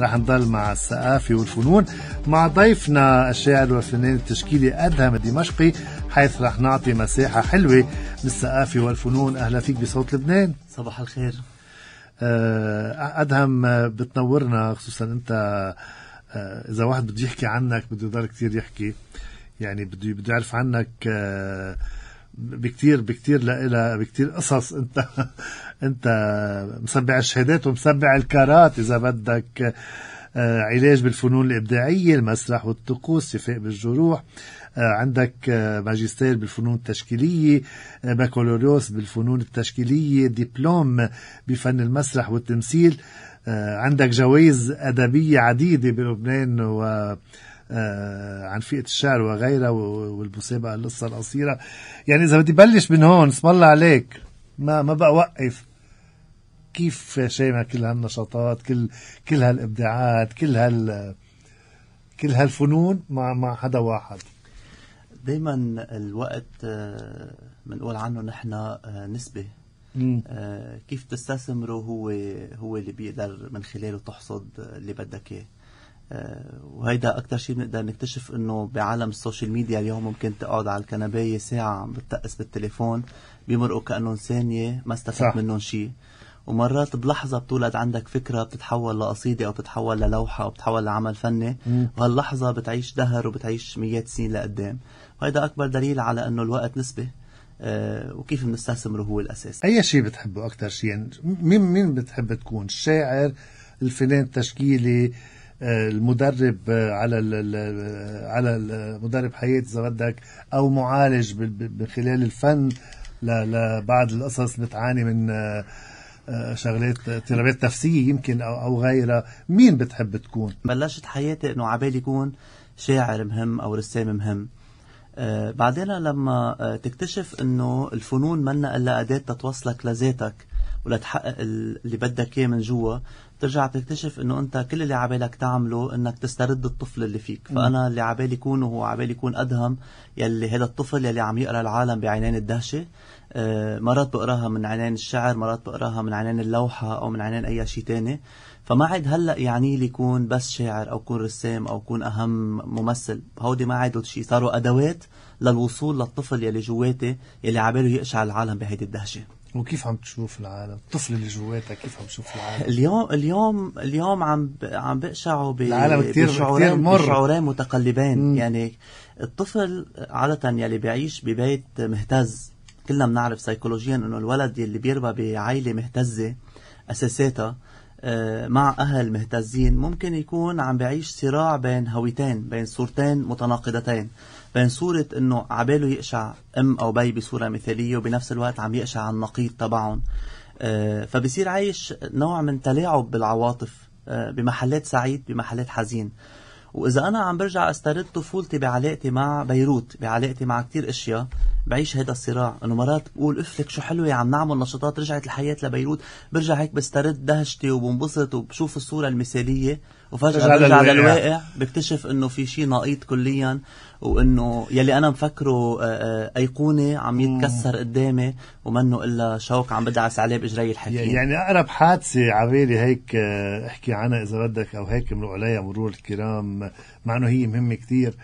رح نضل مع الثقافة والفنون مع ضيفنا الشاعر والفنان التشكيلي أدهم الدمشقي حيث رح نعطي مساحة حلوة للثقافة والفنون أهلا فيك بصوت لبنان صباح الخير آه، أدهم بتنورنا خصوصا أنت آه، إذا واحد بده يحكي عنك بده يضل كثير يحكي يعني بده بده يعرف عنك آه، بكتير بكتير لإلها بكتير قصص انت انت مسبع الشهادات ومسبع الكارات اذا بدك آه، علاج بالفنون الابداعيه المسرح والطقوس شفاء بالجروح آه، عندك آه، ماجستير بالفنون التشكيلية بكالوريوس بالفنون التشكيلية دبلوم بفن المسرح والتمثيل عندك جوائز أدبية عديدة بلبنان و آه، عن فئه الشعر وغيرها والمسابقه القصه القصيره يعني اذا بدي بلش من هون اسم الله عليك ما ما بقى وقف كيف شايمة كل هالنشاطات كل كل هالابداعات كل هال كل هالفنون مع مع حدا واحد دائما الوقت بنقول آه، عنه نحن آه، نسبه كيف تستثمره هو هو اللي بيقدر من خلاله تحصد اللي بدك اياه آه، وهيدا اكثر شيء بنقدر نكتشف انه بعالم السوشيال ميديا اليوم ممكن تقعد على الكنبايه ساعه عم بتقس بالتليفون بيمرقوا كانهم ثانيه ما استفدت منهم شيء ومرات بلحظة بتولد عندك فكرة بتتحول لقصيدة أو بتتحول للوحة أو بتتحول لعمل فني وهاللحظة بتعيش دهر وبتعيش مئات سنين لقدام وهيدا أكبر دليل على أنه الوقت نسبي أه وكيف بنستثمره هو الأساس أي شيء بتحبه أكثر شيء يعني مين مين بتحب تكون الشاعر الفنان التشكيلي المدرب آه، على آه، على آه، مدرب حياه اذا بدك او معالج من خلال الفن لبعض القصص بتعاني من شغلات اضطرابات نفسيه يمكن او او غيرها مين بتحب تكون بلشت حياتي انه على يكون شاعر مهم او رسام مهم بعدين لما تكتشف انه الفنون منا الا اداه تتوصلك لذاتك ولتحقق اللي بدك اياه من جوا ترجع تكتشف انه انت كل اللي عبالك تعمله انك تسترد الطفل اللي فيك فانا اللي عبالي يكون هو عبالي يكون ادهم يلي هذا الطفل يلي عم يقرا العالم بعينين الدهشه آه، مرات بقراها من عينين الشعر مرات بقراها من عينين اللوحه او من عينين اي شيء تاني فما عاد هلا يعني لي يكون بس شاعر او كون رسام او كون اهم ممثل هودي ما عادوا شيء صاروا ادوات للوصول للطفل يلي جواتي يلي عباله يقشع العالم بهيدي الدهشه وكيف عم تشوف العالم الطفل اللي جواتك كيف عم تشوف العالم اليوم اليوم اليوم عم عم بقشعه ب... العالم كتير بشعورين كتير مر. بشعورين متقلبين مم. يعني الطفل عادة يلي بيعيش ببيت مهتز كلنا بنعرف سيكولوجيا انه الولد يلي بيربى بعائله مهتزه اساساتها آه، مع اهل مهتزين ممكن يكون عم بعيش صراع بين هويتين بين صورتين متناقضتين بين صورة انه عباله يقشع ام او بي بصورة مثالية وبنفس الوقت عم يقشع النقيض تبعهم آه، فبصير عايش نوع من تلاعب بالعواطف آه، بمحلات سعيد بمحلات حزين واذا انا عم برجع استرد طفولتي بعلاقتي مع بيروت بعلاقتي مع كتير اشياء بعيش هيدا الصراع انه مرات بقول افلك شو حلوه عم نعمل نشاطات رجعت الحياه لبيروت برجع هيك بسترد دهشتي وبنبسط وبشوف الصوره المثاليه وفجاه برجع للواقع بكتشف انه في شيء نقيض كليا وانه يلي انا مفكره آه، آه، ايقونه عم يتكسر قدامي ومنه الا شوك عم بدعس عليه باجري الحكيم يعني اقرب حادثه عبالي هيك آه، احكي عنها اذا بدك او هيك مرق عليها مرور الكرام مع انه هي مهمه كثير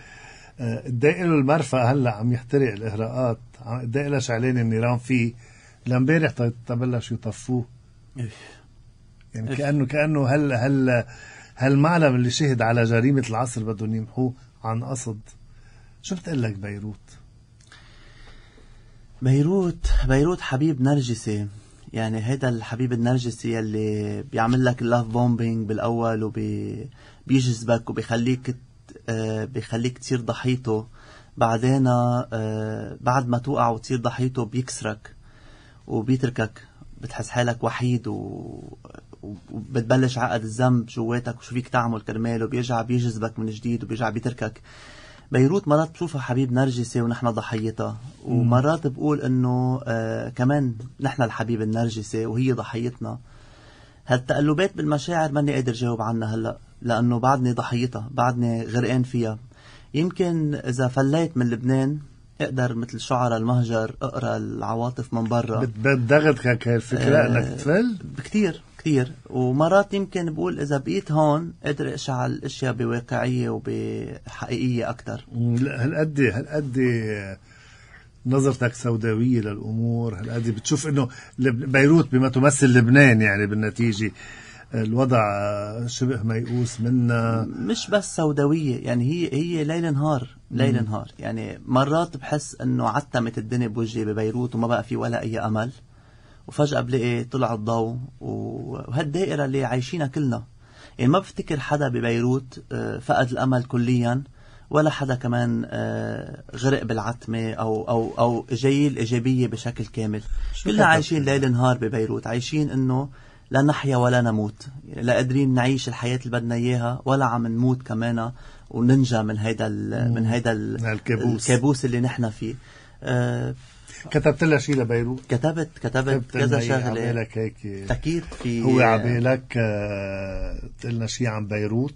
ادي له المرفأ هلا عم يحترق الاغراءات ادي له شعلين النيران فيه لامبارح تبلش طيب- طيب يطفوه يعني كانه كانه هلا هلا هالمعلم اللي شهد على جريمه العصر بدهم يمحوه عن قصد شو بتقول لك بيروت بيروت بيروت حبيب نرجسي يعني هيدا الحبيب النرجسي يلي بيعمل لك اللاف بومبينج بالاول وبيجذبك وبيخليك آه، بخليك تصير ضحيته بعدين آه، بعد ما توقع وتصير ضحيته بيكسرك وبيتركك بتحس حالك وحيد و... وبتبلش عقد الذنب جواتك وشو فيك تعمل كرماله بيرجع بيجذبك من جديد وبيرجع بيتركك بيروت مرات بشوفها حبيب نرجسي ونحن ضحيتها ومرات بقول انه آه كمان نحن الحبيب النرجسي وهي ضحيتنا هالتقلبات بالمشاعر ماني قادر جاوب عنها هلا لأنه بعدني ضحيتها بعدني غرقان فيها يمكن إذا فليت من لبنان اقدر مثل شعراء المهجر اقرا العواطف من برا هيك الفكره آه انك تفل؟ كثير كثير ومرات يمكن بقول اذا بقيت هون قادر اشعل الاشياء بواقعيه وبحقيقيه اكثر هالقد هالقد نظرتك سوداويه للامور هالقد بتشوف انه بيروت بما تمثل لبنان يعني بالنتيجه الوضع آه، شبه ميؤوس منا آه، مش بس سوداويه يعني هي هي ليل نهار ليل نهار يعني مرات بحس انه عتمت الدنيا بوجهي ببيروت وما بقى في ولا اي امل وفجاه بلاقي طلع الضوء وهالدائره اللي عايشينها كلنا يعني ما بفتكر حدا ببيروت آه، فقد الامل كليا ولا حدا كمان غرق بالعتمه او او او جاي الايجابيه بشكل كامل كلنا عايشين ليل نهار ببيروت عايشين انه لا نحيا ولا نموت لا قادرين نعيش الحياة اللي بدنا إياها ولا عم نموت كمان وننجى من هيدا من هيدا الكابوس الكابوس اللي نحن فيه آه، كتبت لها شيء لبيروت كتبت كتبت كذا شغله عبالك هيك تأكيد في هو عبالك آه تقول لنا شيء عن بيروت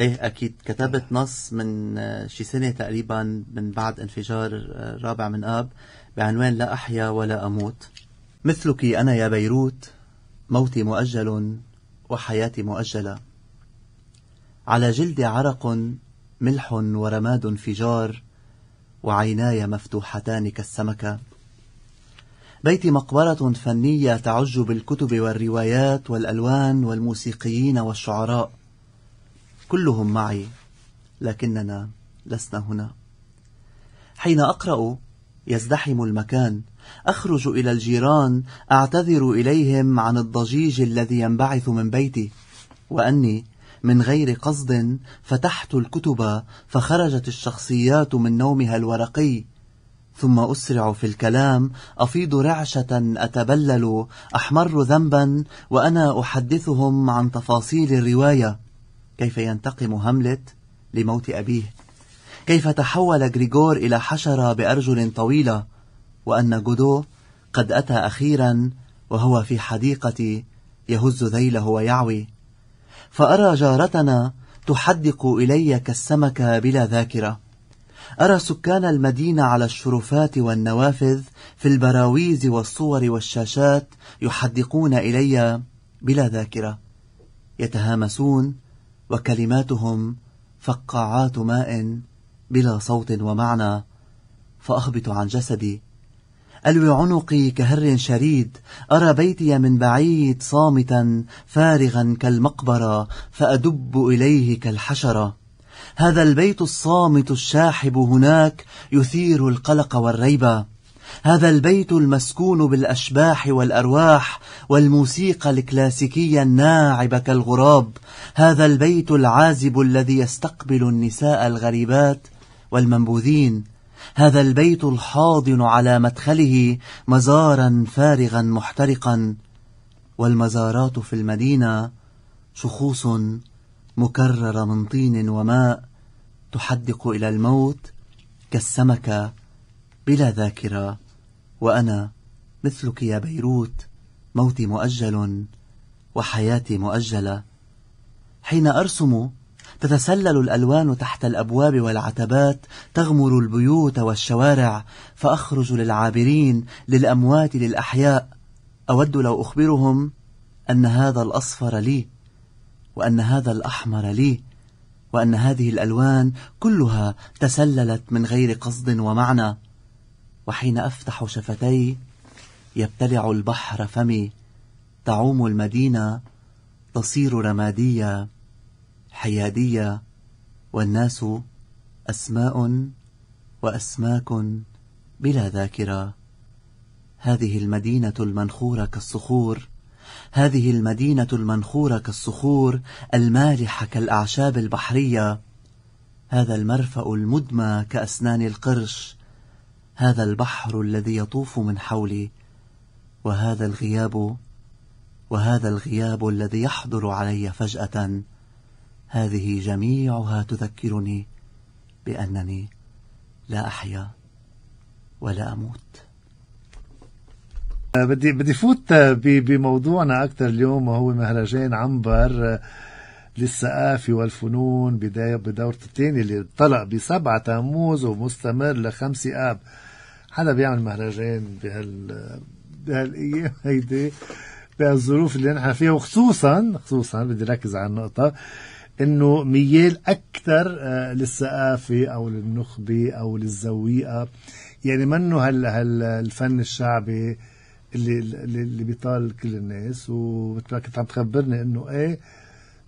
ايه اكيد كتبت نص من آه، شي سنه تقريبا من بعد انفجار آه، رابع من اب بعنوان لا احيا ولا اموت مثلك انا يا بيروت موتي مؤجل وحياتي مؤجلة على جلدي عرق ملح ورماد انفجار وعيناي مفتوحتان كالسمكة بيتي مقبرة فنية تعج بالكتب والروايات والألوان والموسيقيين والشعراء كلهم معي لكننا لسنا هنا حين أقرأ يزدحم المكان أخرج إلى الجيران أعتذر إليهم عن الضجيج الذي ينبعث من بيتي وأني من غير قصد فتحت الكتب فخرجت الشخصيات من نومها الورقي ثم أسرع في الكلام أفيض رعشة أتبلل أحمر ذنبا وأنا أحدثهم عن تفاصيل الرواية كيف ينتقم هاملت لموت أبيه كيف تحول غريغور إلى حشرة بأرجل طويلة وأن جودو قد أتى أخيرا وهو في حديقتي يهز ذيله ويعوي فأرى جارتنا تحدق إلي كالسمكة بلا ذاكرة أرى سكان المدينة على الشرفات والنوافذ في البراويز والصور والشاشات يحدقون إلي بلا ذاكرة يتهامسون وكلماتهم فقاعات ماء بلا صوت ومعنى فأهبط عن جسدي ألوي عنقي كهر شريد أرى بيتي من بعيد صامتا فارغا كالمقبرة فأدب إليه كالحشرة هذا البيت الصامت الشاحب هناك يثير القلق والريبة هذا البيت المسكون بالأشباح والأرواح والموسيقى الكلاسيكية الناعبة كالغراب هذا البيت العازب الذي يستقبل النساء الغريبات والمنبوذين هذا البيت الحاضن على مدخله مزارا فارغا محترقا والمزارات في المدينة شخوص مكررة من طين وماء تحدق إلى الموت كالسمكة بلا ذاكرة وأنا مثلك يا بيروت موتي مؤجل وحياتي مؤجلة حين أرسم تتسلل الألوان تحت الأبواب والعتبات تغمر البيوت والشوارع فأخرج للعابرين للأموات للأحياء أود لو أخبرهم أن هذا الأصفر لي وأن هذا الأحمر لي وأن هذه الألوان كلها تسللت من غير قصد ومعنى وحين أفتح شفتي يبتلع البحر فمي تعوم المدينة تصير رمادية حيادية والناس أسماء وأسماك بلا ذاكرة هذه المدينة المنخورة كالصخور هذه المدينة المنخورة كالصخور المالحة كالأعشاب البحرية هذا المرفأ المدمى كأسنان القرش هذا البحر الذي يطوف من حولي وهذا الغياب وهذا الغياب الذي يحضر علي فجأة هذه جميعها تذكرني بأنني لا أحيا ولا أموت أه، بدي بدي فوت بموضوعنا أكثر اليوم وهو مهرجان عنبر آه، للثقافة والفنون بداية بدورته الثانية اللي طلع ب 7 تموز ومستمر ل 5 آب حدا بيعمل مهرجان بهال بهالأيام هيدي بهالظروف اللي نحن فيها وخصوصا خصوصا بدي ركز على النقطة انه ميال اكثر آه، للثقافه او للنخبه او للزويقه يعني منه هال هالفن الشعبي اللي اللي بيطال كل الناس ومثل كنت عم تخبرني انه ايه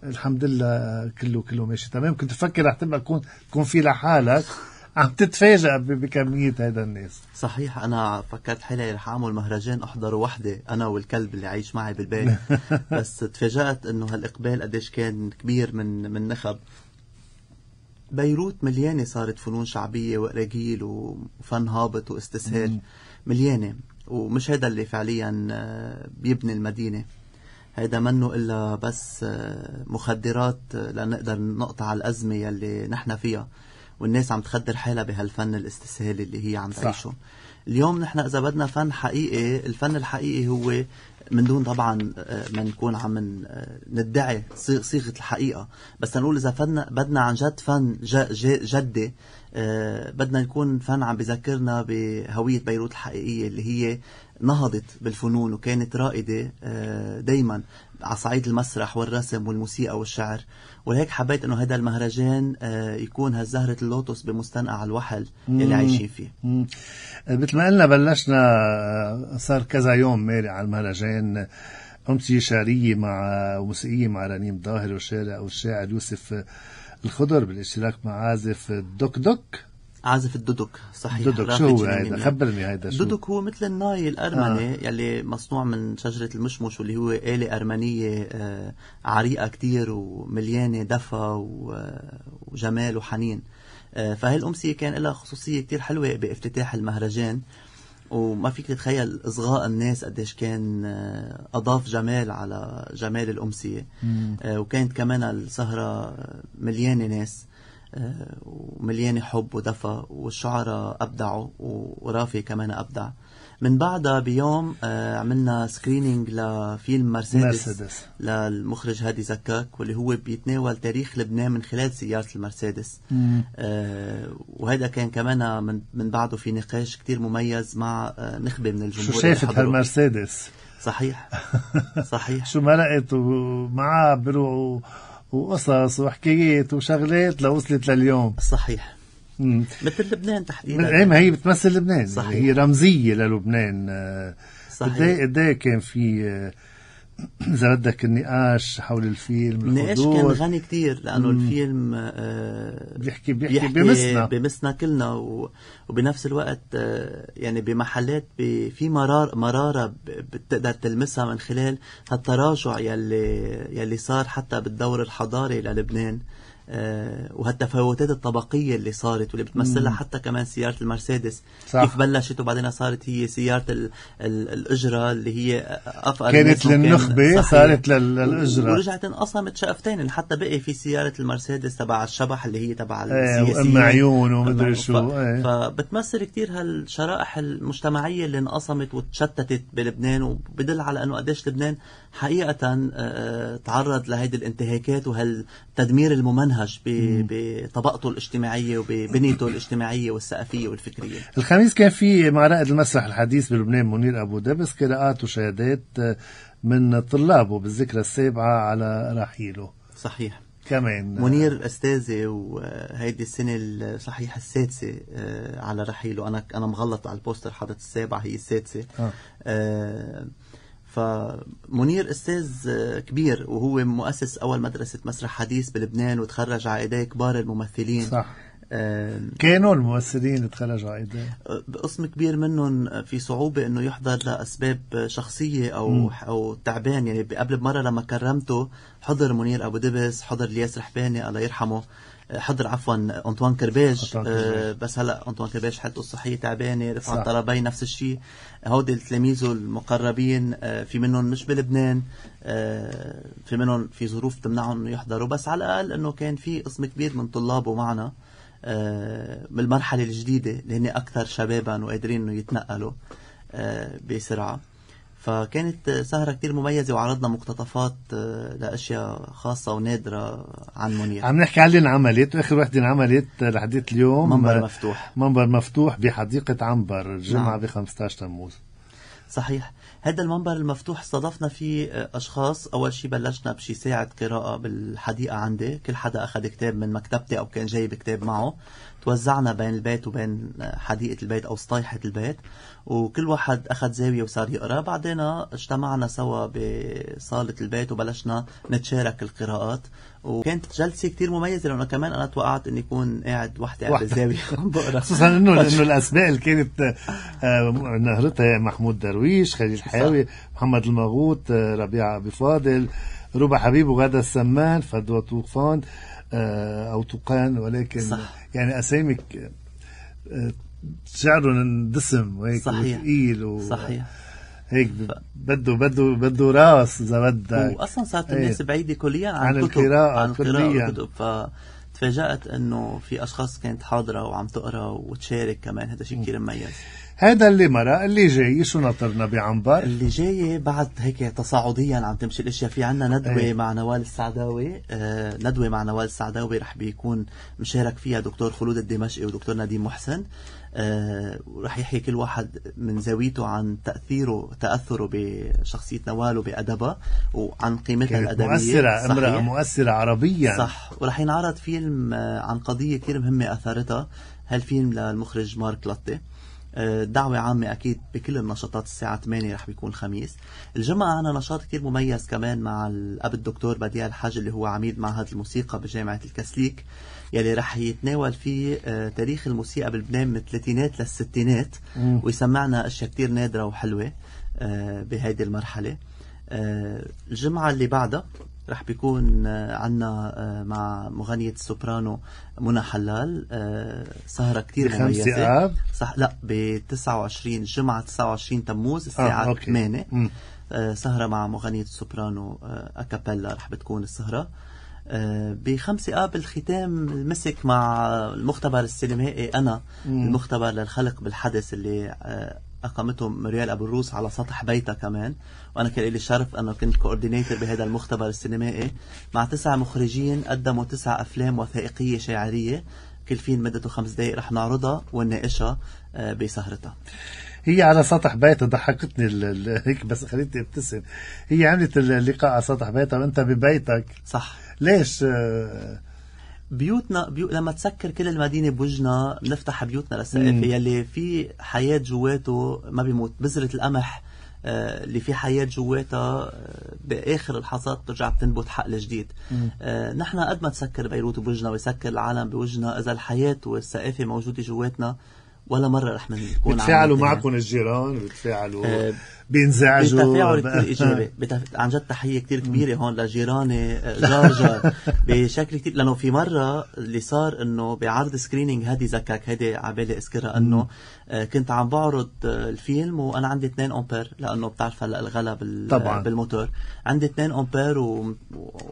الحمد لله كله كله ماشي تمام كنت بفكر رح تبقى تكون تكون في لحالك عم تتفاجئ بكميه هيدا الناس صحيح انا فكرت حالي رح اعمل مهرجان احضره وحدي انا والكلب اللي عايش معي بالبيت بس تفاجات انه هالاقبال قديش كان كبير من من نخب بيروت مليانه صارت فنون شعبيه وقراقيل وفن هابط واستسهال مليانه ومش هذا اللي فعليا آه، بيبني المدينه هيدا منه الا بس آه، مخدرات لنقدر نقطع الازمه يلي نحن فيها والناس عم تخدر حالها بهالفن الاستسهالي اللي هي عم تعيشه اليوم نحن اذا بدنا فن حقيقي الفن الحقيقي هو من دون طبعا آه، ما نكون عم آه، ندعي صيغه الحقيقه بس نقول اذا فن بدنا عن جد فن جدي آه، بدنا نكون فن عم بذكرنا بهويه بيروت الحقيقيه اللي هي نهضت بالفنون وكانت رائده دائما على صعيد المسرح والرسم والموسيقى والشعر ولهيك حبيت انه هذا المهرجان آه، يكون هالزهره اللوتس بمستنقع الوحل اللي عايشين فيه مثل ما قلنا بلشنا آه، صار كذا يوم ماري على المهرجان آه، أمسية شعرية مع وموسيقية مع رنيم ظاهر والشاعر يوسف الخضر بالاشتراك مع عازف دوك دوك عازف الدودوك صحيح دودوك شو هو هيدا خبرني هيدا شو دودوك هو مثل الناي الارمني آه. يلي مصنوع من شجره المشمش واللي هو آلة ارمنيه آه عريقه كتير ومليانه دفى وجمال وحنين آه فهي الامسيه كان لها خصوصيه كتير حلوه بافتتاح المهرجان وما فيك تتخيل اصغاء الناس قديش كان آه، اضاف جمال على جمال الامسيه مم. آه، وكانت كمان السهره مليانه ناس ومليانة حب ودفى والشعراء أبدعوا ورافي كمان أبدع من بعدها بيوم آه، عملنا سكرينينج لفيلم مرسيدس, مرسيدس للمخرج هادي زكاك واللي هو بيتناول تاريخ لبنان من خلال سيارة المرسيدس آه، وهذا كان كمان من, من بعده في نقاش كتير مميز مع آه، نخبة من الجمهور شو شافت هالمرسيدس صحيح صحيح شو ما لقيت ومعها بيروحوا وقصص وحكايات وشغلات لوصلت لليوم صحيح مثل لبنان تحديدا ايه ما هي بتمثل لبنان يعني صحيح. هي رمزيه للبنان آه، صحيح قد إيه- إيه كان في آه، إذا بدك النقاش حول الفيلم النقاش كان غني كتير لأنه مم. الفيلم آه بيحكي بيحكي, بيحكي بمسنا بمسنا كلنا و... وبنفس الوقت آه يعني بمحلات ب... في مرار مرارة بتقدر تلمسها من خلال هالتراجع يلي يلي صار حتى بالدور الحضاري للبنان آه، وهالتفاوتات الطبقية اللي صارت واللي بتمثلها حتى كمان سيارة المرسيدس صح. كيف بلشت وبعدين صارت هي سيارة الـ الـ الأجرة اللي هي أفقر كانت للنخبة صارت للأجرة ورجعت انقسمت شقفتين حتى بقي في سيارة المرسيدس تبع الشبح اللي هي تبع إيه، السياسيين وأم عيون ومدري شو ايه. فبتمثل كتير هالشرائح المجتمعية اللي انقسمت وتشتتت بلبنان وبدل على أنه قديش لبنان حقيقة آه، آه، تعرض لهيدي الانتهاكات وهالتدمير الممنهج المنهج بطبقته الاجتماعية وبنيته الاجتماعية والثقافية والفكرية الخميس كان في مع رائد المسرح الحديث بلبنان منير أبو دبس قراءات وشهادات آه، من طلابه بالذكرى السابعة على رحيله صحيح كمان آه، منير استاذي وهيدي السنه صحيح السادسه آه، على رحيله انا انا مغلط على البوستر حاطط السابعه هي السادسه آه. آه فمنير استاذ كبير وهو مؤسس اول مدرسه مسرح حديث بلبنان وتخرج على ايدي كبار الممثلين صح كانوا الممثلين تخرجوا ايضا بقسم كبير منهم في صعوبة انه يحضر لأسباب شخصية أو م. أو تعبان يعني قبل بمرة لما كرمته حضر منير أبو دبس حضر الياس رحباني الله يرحمه حضر عفوا انطوان كرباج آه بس هلا انطوان كرباج حالته الصحيه تعبانه رفعت طلبي نفس الشيء هودي تلاميذه المقربين آه في منهم مش بلبنان آه في منهم في ظروف تمنعهم يحضروا بس على الاقل انه كان في قسم كبير من طلابه معنا آه، بالمرحلة الجديدة اللي هن أكثر شبابا وقادرين إنه يتنقلوا آه، بسرعة فكانت سهرة كتير مميزة وعرضنا مقتطفات آه، لأشياء خاصة ونادرة عن منير عم نحكي عن اللي انعملت وآخر وحدة انعملت لحديت اليوم منبر مفتوح منبر مفتوح بحديقة عنبر الجمعة نعم. ب 15 تموز صحيح هذا المنبر المفتوح استضفنا فيه آه، أشخاص أول شيء بلشنا بشي ساعة قراءة بالحديقة عندي كل حدا أخذ كتاب من مكتبتي أو كان جايب كتاب معه توزعنا بين البيت وبين حديقة البيت أو سطيحة البيت وكل واحد أخذ زاوية وصار يقرأ بعدين اجتمعنا سوا بصالة البيت وبلشنا نتشارك القراءات وكانت جلسة كتير مميزة لأنه كمان أنا توقعت إني أكون قاعد وحدي قاعد بالزاوية عم بقرأ خصوصا إنه لانه الأسماء اللي كانت آه، نهرتها محمود درويش خليل حاوي محمد المغوط آه، ربيعة أبي فاضل ربع حبيب وغدا السمان فدوى طوفان آه، أو تقان ولكن صح. يعني اساميك شعرهم آه، دسم وهيك صحيح وثقيل و... صحيح هيك بده بده بده راس اذا بدك واصلا صارت إيه. الناس بعيده كليا عن, عن القراءه عن القراءه كليا فتفاجات انه في اشخاص كانت حاضره وعم تقرا وتشارك كمان هذا شيء كثير مميز هذا اللي مرق اللي جاي شو ناطرنا بعنبر اللي جاي بعد هيك تصاعديا عم تمشي الاشياء في عنا ندوه ايه. مع نوال السعداوي آه ندوه مع نوال السعداوي رح بيكون مشارك فيها دكتور خلود الدمشقي ودكتور نديم محسن آه يحكي كل واحد من زاويته عن تاثيره تاثره بشخصيه نوال وبادبها وعن قيمتها الادبيه مؤثره امراه مؤثره عربيا صح ورح ينعرض فيلم آه، عن قضيه كثير مهمه اثرتها هالفيلم للمخرج مارك لطي آه، دعوة عامة أكيد بكل النشاطات الساعة 8 رح بيكون الخميس الجمعة عنا نشاط كتير مميز كمان مع الأب الدكتور بديع الحاج اللي هو عميد معهد الموسيقى بجامعة الكسليك يلي رح يتناول فيه آه، تاريخ الموسيقى بلبنان من الثلاثينات للستينات ويسمعنا أشياء كتير نادرة وحلوة آه، بهيدي المرحلة الجمعة اللي بعدها رح بيكون آه، عنا آه، مع مغنية السوبرانو منى حلال آه، سهرة كتير مميزة آب. صح لا ب 29 جمعة 29 تموز الساعة آه، 8 سهرة مع مغنية السوبرانو أكابيلا رح بتكون السهرة بخمسة آب الختام مسك مع المختبر السينمائي أنا المختبر للخلق بالحدث اللي أقامته مريال أبو الروس على سطح بيتها كمان وأنا كان لي الشرف أنه كنت كوردينيتر بهذا المختبر السينمائي مع تسع مخرجين قدموا تسع أفلام وثائقية شعرية كل فيلم مدته خمس دقائق رح نعرضها ونناقشها آه، بسهرتها هي على سطح بيتها ضحكتني هيك بس خليتني ابتسم هي عملت اللقاء على سطح بيتها وانت ببيتك صح ليش آه بيوتنا بيو... لما تسكر كل المدينه بوجنا بنفتح بيوتنا للسقف يلي في حياه جواته ما بيموت بذره القمح آه، اللي في حياه جواتها آه، باخر الحصاد بترجع بتنبت حقل جديد آه، نحن قد ما تسكر بيروت بوجنا ويسكر العالم بوجنا اذا الحياه والثقافه موجوده جواتنا ولا مره رح نكون بتفاعلوا معكم الجيران بتفاعلوا بينزعجوا بتفاعل كثير ايجابي بتف... عن جد تحيه كثير كبيره هون لجيراني جار بشكل كثير لانه في مره اللي صار انه بعرض سكرينينج هادي زكاك هادي عبالي اذكرها انه آه، كنت عم بعرض آه، الفيلم وانا عندي 2 امبير لانه بتعرف هلا الغلا بال... طبعا. بالموتور عندي 2 امبير و...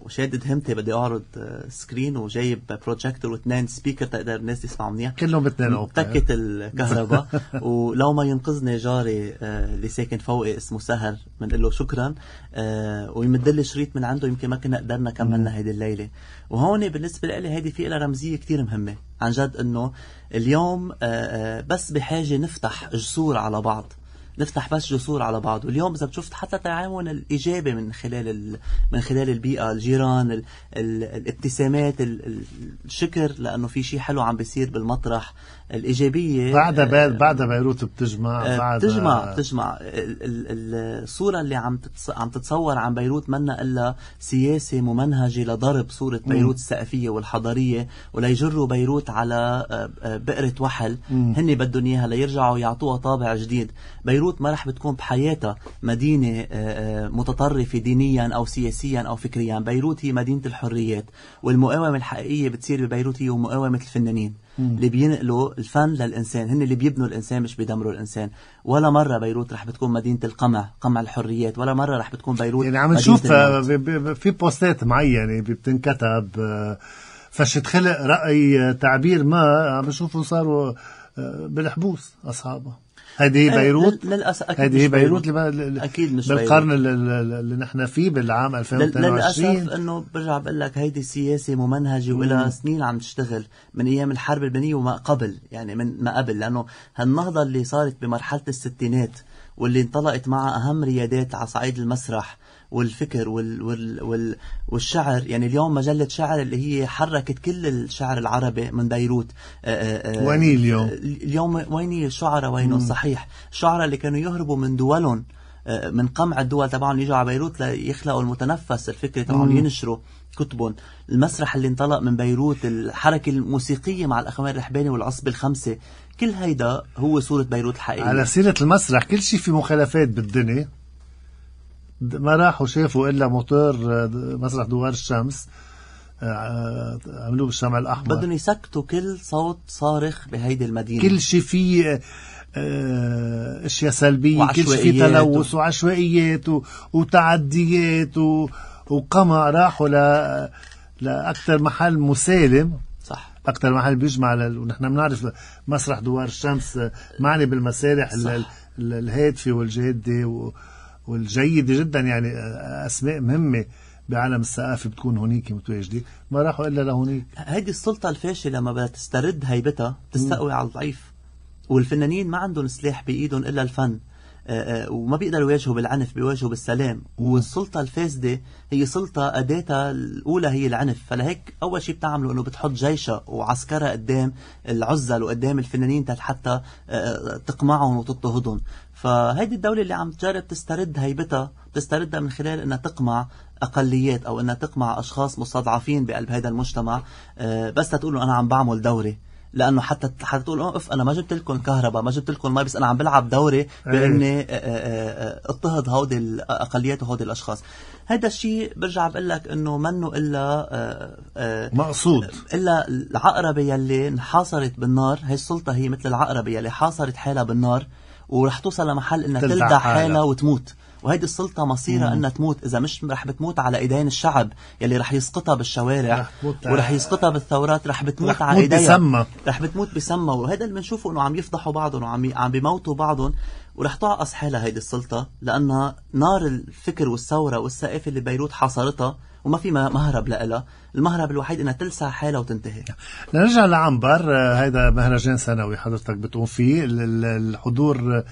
وشادد همتي بدي اعرض سكرين آه، وجايب بروجيكتور واثنين سبيكر تقدر الناس تسمعوا منيح كلهم 2 امبير تكت الكهرباء ولو ما ينقذني جاري اللي ساكن فوقي اسمه سهر بنقول له شكرا آه ويمد لي شريط من عنده يمكن ما كنا قدرنا كملنا هيدي الليله وهون بالنسبه لي هيدي في لها رمزيه كثير مهمه عن جد انه اليوم آه،, آه بس بحاجه نفتح جسور على بعض نفتح بس جسور على بعض واليوم اذا بتشوف حتى تعامل الايجابي من خلال ال... من خلال البيئه الجيران ال... ال... الابتسامات ال... الشكر لانه في شيء حلو عم بيصير بالمطرح الايجابيه بعد آه، بي... بعد بيروت بتجمع آه، بعد بتجمع بتجمع الصوره اللي عم تتص... عم تتصور عن بيروت منا الا سياسه ممنهجه لضرب صوره بيروت الثقافيه والحضاريه وليجروا بيروت على آه، بئره وحل هن بدهم اياها ليرجعوا يعطوها طابع جديد بيروت بيروت ما رح بتكون بحياتها مدينة آه، آه، متطرفة دينيا أو سياسيا أو فكريا بيروت هي مدينة الحريات والمقاومة الحقيقية بتصير ببيروت هي مقاومة الفنانين اللي بينقلوا الفن للإنسان هن اللي بيبنوا الإنسان مش بيدمروا الإنسان ولا مرة بيروت رح بتكون مدينة القمع قمع الحريات ولا مرة رح بتكون بيروت يعني عم نشوف آه، في بوستات معينة يعني بتنكتب فش خلق رأي تعبير ما عم نشوفه صاروا بالحبوس أصحابه هذه آه، بيروت للاسف اكيد هذه بيروت, بيروت اكيد مش بالقرن بيروت. اللي نحن فيه بالعام 2022 للاسف انه برجع بقول لك هيدي سياسه ممنهجه ولها سنين عم تشتغل من ايام الحرب البنيه وما قبل يعني من ما قبل لانه هالنهضه اللي صارت بمرحله الستينات واللي انطلقت معها اهم ريادات على صعيد المسرح والفكر وال وال وال والشعر يعني اليوم مجلة شعر اللي هي حركت كل الشعر العربي من بيروت آه، آه، آه، وين اليوم؟ اليوم وين الشعراء وينه صحيح الشعراء اللي كانوا يهربوا من دولهم من قمع الدول تبعهم يجوا على بيروت ليخلقوا المتنفس الفكري تبعهم ينشروا كتبهم المسرح اللي انطلق من بيروت الحركة الموسيقية مع الأخوان الرحباني والعصبة الخمسة كل هيدا هو صورة بيروت الحقيقية على سيرة المسرح كل شيء في مخالفات بالدنيا ما راحوا شافوا الا موتور آه، مسرح دوار الشمس آه، آه، عملوه بالشمع الاحمر بدهم يسكتوا كل صوت صارخ بهيدي المدينه كل شيء فيه اشياء سلبيه كل شيء فيه تلوث وعشوائيات و... وتعديات و... وقمع راحوا ل لاكثر محل مسالم صح اكثر محل بيجمع ل... ونحن بنعرف مسرح دوار الشمس معني بالمسارح الهادفه والجاده و... والجيدة جدا يعني آه، آه، أسماء مهمة بعالم الثقافة بتكون هونيك متواجدة ما راحوا إلا لهونيك هيدي السلطة الفاشلة لما بدها تسترد هيبتها بتستقوي على الضعيف والفنانين ما عندهم سلاح بإيدهم إلا الفن آه، وما بيقدروا يواجهوا بالعنف بيواجهوا بالسلام والسلطة الفاسدة هي سلطة أداتها الأولى هي العنف فلهيك أول شيء بتعمله أنه بتحط جيشها وعسكرها قدام العزل وقدام الفنانين حتى تقمعهم وتضطهدهم فهيدي الدولة اللي عم تجرب تسترد هيبتها تستردها من خلال انها تقمع اقليات او انها تقمع اشخاص مستضعفين بقلب هذا المجتمع آه، بس تقول انا عم بعمل دوري لانه حتى حتى تقول اوف انا ما جبت لكم كهرباء ما جبت لكم مي بس انا عم بلعب دوري إيه. باني آه، آه، اضطهد هودي الاقليات وهودي الاشخاص هذا الشيء برجع بقول لك انه منه الا مقصود الا العقربه يلي انحاصرت بالنار هي السلطه هي مثل العقربه يلي حاصرت حالها بالنار وراح توصل لمحل انك تلدع حالها وتموت وهيدي السلطة مصيرها أنها تموت إذا مش رح بتموت على إيدين الشعب يلي رح يسقطها بالشوارع ورح يسقطها بالثورات رح بتموت رح على إيديها بسمة. رح بتموت بسمة وهذا اللي بنشوفه أنه عم يفضحوا بعضهم وعم عم بيموتوا بعضهم ورح تعقص حالها هيدي السلطة لأنها نار الفكر والثورة والثقافة اللي بيروت حاصرتها وما في مهرب لها المهرب الوحيد انها تلسع حالها وتنتهي لنرجع لعنبر آه، هيدا مهرجان سنوي حضرتك بتقوم فيه الحضور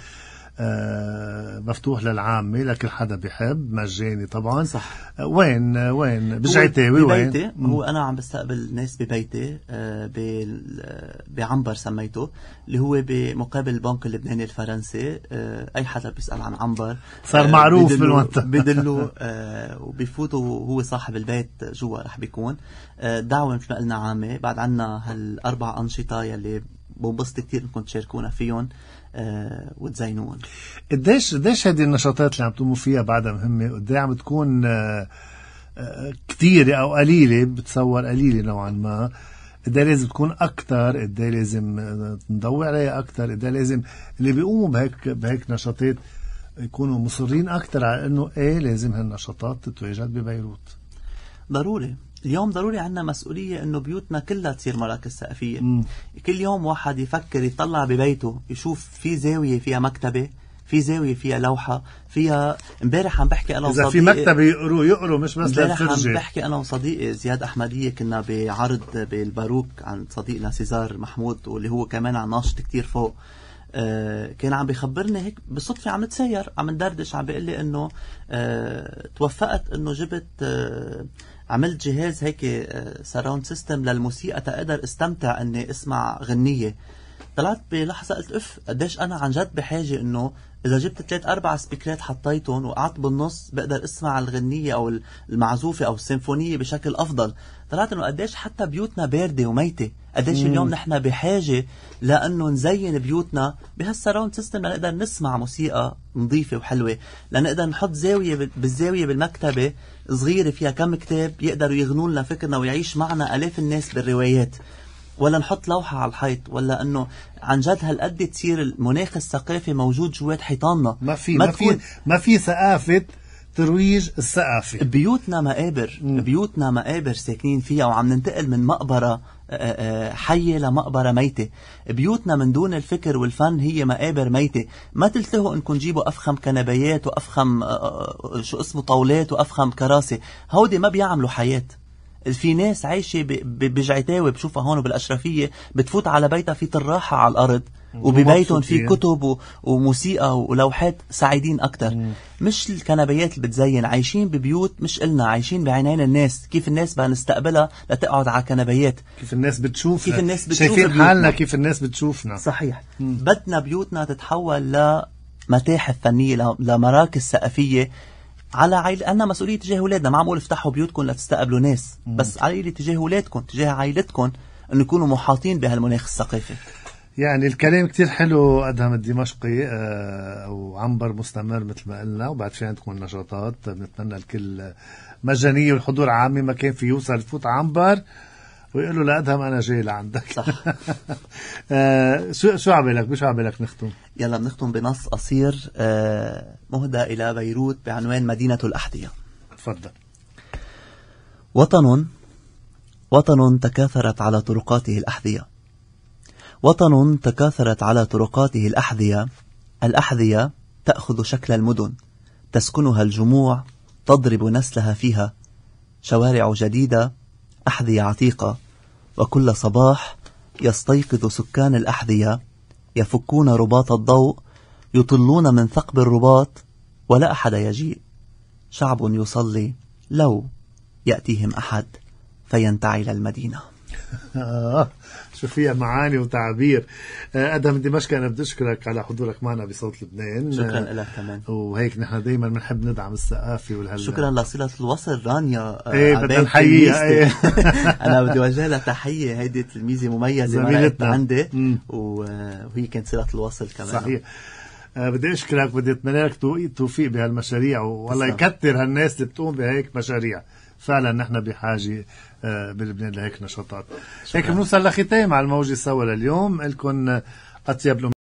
آه، مفتوح للعامة لكل حدا بحب مجاني طبعا صح آه، وين آه، وين بالجعتاوي وين ببيتي هو أنا عم بستقبل ناس ببيتي بعنبر سميته اللي هو بمقابل البنك اللبناني الفرنسي أي حدا بيسأل عن عنبر صار معروف بالمنطقة بدلوا وبيفوتوا هو صاحب البيت جوا رح بيكون دعوة مش ما قلنا عامة بعد عنا هالأربع أنشطة يلي بنبسط كثير انكم تشاركونا فيهم آه، وتزينون قديش قديش هذه النشاطات اللي عم تقوموا فيها بعدها مهمه قد عم تكون آه، آه، كثيره او قليله بتصور قليله نوعا ما قد لازم تكون اكثر قد لازم نضوي عليها اكثر قد لازم اللي بيقوموا بهيك بهيك نشاطات يكونوا مصرين اكثر على انه ايه لازم هالنشاطات تتواجد ببيروت ضروري اليوم ضروري عندنا مسؤولية انه بيوتنا كلها تصير مراكز ثقافيه كل يوم واحد يفكر يطلع ببيته يشوف في زاوية فيها مكتبة في زاوية فيها لوحة فيها امبارح عم بحكي انا وصديقي اذا في مكتبة يقروا يقروا مش بس امبارح عم بحكي انا وصديقي زياد احمدية كنا بعرض بالباروك عن صديقنا سيزار محمود واللي هو كمان ناشط كتير فوق آه كان عم بخبرني هيك بالصدفة عم نتسير عم ندردش عم بيقول لي انه آه توفقت انه جبت آه عملت جهاز هيك سراوند آه، سيستم للموسيقى تقدر استمتع اني اسمع غنيه طلعت بلحظه قلت اف قديش انا عن جد بحاجه انه اذا جبت ثلاث اربع سبيكرات حطيتهم وقعدت بالنص بقدر اسمع الغنيه او المعزوفه او السيمفونيه بشكل افضل طلعت انه قديش حتى بيوتنا بارده وميته قديش اليوم نحن بحاجه لانه نزين بيوتنا بهالسراوند سيستم لنقدر نسمع موسيقى نظيفه وحلوه لنقدر نحط زاويه بالزاويه بالمكتبه صغيرة فيها كم كتاب يقدروا يغنوا لنا فكرنا ويعيش معنا ألاف الناس بالروايات ولا نحط لوحة على الحيط ولا انه عن جد هالقد تصير المناخ الثقافي موجود جوات حيطاننا ما في ما, ما في ما في ثقافة ترويج الثقافة بيوتنا مقابر مم. بيوتنا مقابر ساكنين فيها وعم ننتقل من مقبرة حية لمقبرة ميتة بيوتنا من دون الفكر والفن هي مقابر ميتة ما تلتهوا انكم تجيبوا افخم كنبيات وافخم آه، آه، شو اسمه طاولات وافخم كراسي هودي ما بيعملوا حياة في ناس عايشة بجعتاوي بشوفها هون بالأشرفية بتفوت على بيتها في طراحة على الأرض وببيتهم في كتب وموسيقى ولوحات سعيدين اكثر مش الكنبيات اللي بتزين عايشين ببيوت مش إلنا عايشين بعينين الناس كيف الناس بقى نستقبلها لتقعد على كنبيات كيف الناس بتشوفنا كيف الناس بتشوف شايفين حالنا كيف الناس بتشوفنا صحيح مم. بدنا بيوتنا تتحول لمتاحف فنيه لمراكز ثقافيه على عائل انا مسؤوليه تجاه اولادنا ما عم اقول افتحوا بيوتكم لتستقبلوا ناس مم. بس علي تجاه اولادكم تجاه عائلتكم انه يكونوا محاطين بهالمناخ الثقافي يعني الكلام كتير حلو أدهم الدمشقي آه، أو عنبر مستمر مثل ما قلنا وبعد في عندكم النشاطات بنتمنى الكل مجانية والحضور عامي ما كان في يوصل يفوت عنبر ويقول له لأدهم أنا جاي لعندك صح آه، شو شو عبالك بشو عبالك نختم؟ يلا بنختم بنص قصير آه، مهدى إلى بيروت بعنوان مدينة الأحذية تفضل وطن وطن تكاثرت على طرقاته الأحذية وطن تكاثرت على طرقاته الأحذية الأحذية تأخذ شكل المدن تسكنها الجموع تضرب نسلها فيها شوارع جديدة أحذية عتيقة وكل صباح يستيقظ سكان الأحذية يفكون رباط الضوء يطلون من ثقب الرباط ولا أحد يجيء شعب يصلي لو يأتيهم أحد فينتعل المدينة شو فيها معاني وتعابير آه، أدهم دمشق أنا بدي أشكرك على حضورك معنا بصوت لبنان شكرا آه، لك كمان وهيك نحن دائما بنحب ندعم الثقافة والهلا شكرا لصلة الوصل رانيا آه، ايه بدنا نحييها ايه أنا بدي أوجه لها تحية هيدي تلميذة مميزة زميلتنا عندي وهي كانت صلة الوصل كمان صحيح بدي اشكرك بدي اتمنى لك توفيق بهالمشاريع والله يكثر هالناس اللي بتقوم بهيك مشاريع فعلا نحن بحاجه آه، بلبنان لهيك نشاطات هيك بنوصل لختام على الموجة سوا لليوم لكم أطيب